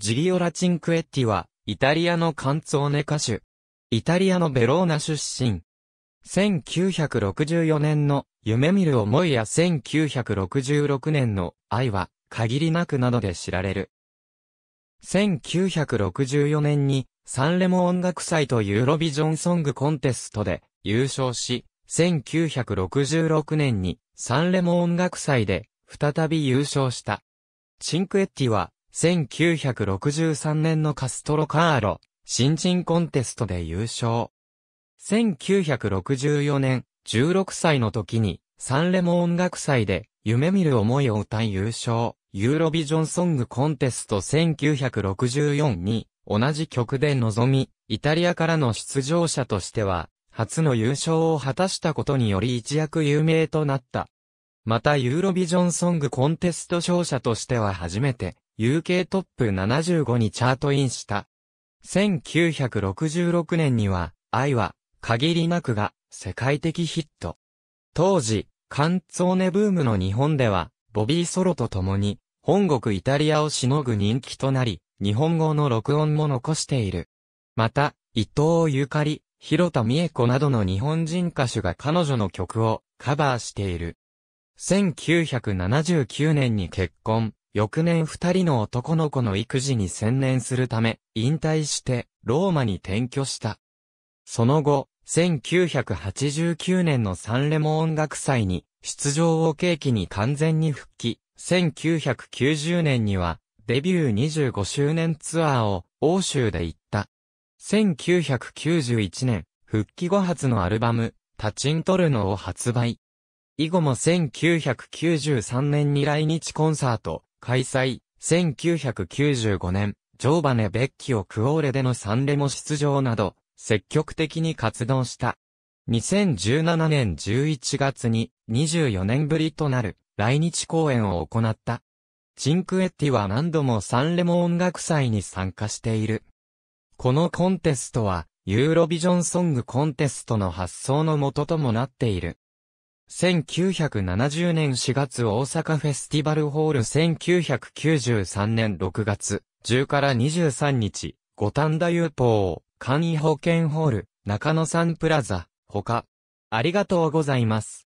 ジリオラ・チンクエッティは、イタリアのカンツォーネ歌手。イタリアのベローナ出身。1964年の夢見る思いや1966年の愛は限りなくなどで知られる。1964年にサンレモ音楽祭とユーロビジョンソングコンテストで優勝し、1966年にサンレモ音楽祭で再び優勝した。チンクエッティは1963年のカストロカーロ、新人コンテストで優勝。1964年、16歳の時に、サンレモ音楽祭で、夢見る思いを歌い優勝、ユーロビジョンソングコンテスト1964に、同じ曲で臨み、イタリアからの出場者としては、初の優勝を果たしたことにより一躍有名となった。またユーロビジョンソングコンテスト勝者としては初めて、UK トップ75にチャートインした。1966年には、愛は、限りなくが、世界的ヒット。当時、カンツォーネブームの日本では、ボビー・ソロと共に、本国イタリアをしのぐ人気となり、日本語の録音も残している。また、伊藤ゆかり、広田美恵子などの日本人歌手が彼女の曲をカバーしている。1979年に結婚、翌年二人の男の子の育児に専念するため、引退して、ローマに転居した。その後、1989年のサンレモ音楽祭に、出場を契機に完全に復帰、1990年には、デビュー25周年ツアーを、欧州で行った。1991年、復帰後初のアルバム、タチントルノを発売。以後も1993年に来日コンサート、開催、1995年、ジョーバネ・ベッキオ・クオーレでのサンレモ出場など、積極的に活動した。2017年11月に24年ぶりとなる来日公演を行った。チンクエッティは何度もサンレモ音楽祭に参加している。このコンテストはユーロビジョンソングコンテストの発想のとともなっている。1970年4月大阪フェスティバルホール1993年6月10から23日、五反田郵報、簡易保険ホール、中野サンプラザ、他。ありがとうございます。